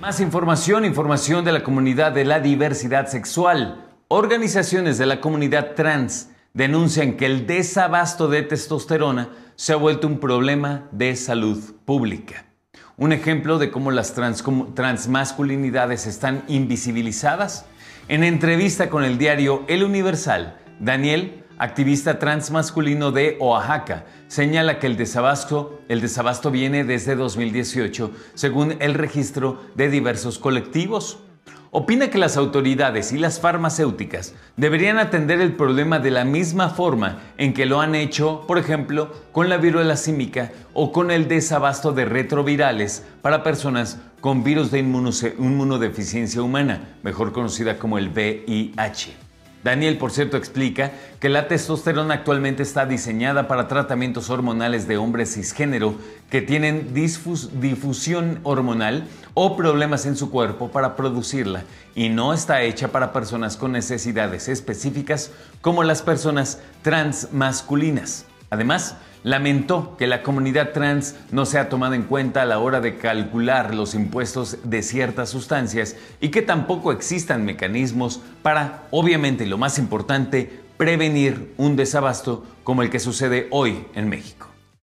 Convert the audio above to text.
Más información, información de la comunidad de la diversidad sexual. Organizaciones de la comunidad trans denuncian que el desabasto de testosterona se ha vuelto un problema de salud pública. Un ejemplo de cómo las trans, transmasculinidades están invisibilizadas. En entrevista con el diario El Universal, Daniel activista transmasculino de Oaxaca, señala que el desabasto, el desabasto viene desde 2018, según el registro de diversos colectivos. Opina que las autoridades y las farmacéuticas deberían atender el problema de la misma forma en que lo han hecho, por ejemplo, con la viruela símica o con el desabasto de retrovirales para personas con virus de inmunodeficiencia humana, mejor conocida como el VIH. Daniel, por cierto, explica que la testosterona actualmente está diseñada para tratamientos hormonales de hombres cisgénero que tienen difusión hormonal o problemas en su cuerpo para producirla y no está hecha para personas con necesidades específicas como las personas transmasculinas. Además, Lamentó que la comunidad trans no sea tomada en cuenta a la hora de calcular los impuestos de ciertas sustancias y que tampoco existan mecanismos para, obviamente, lo más importante, prevenir un desabasto como el que sucede hoy en México.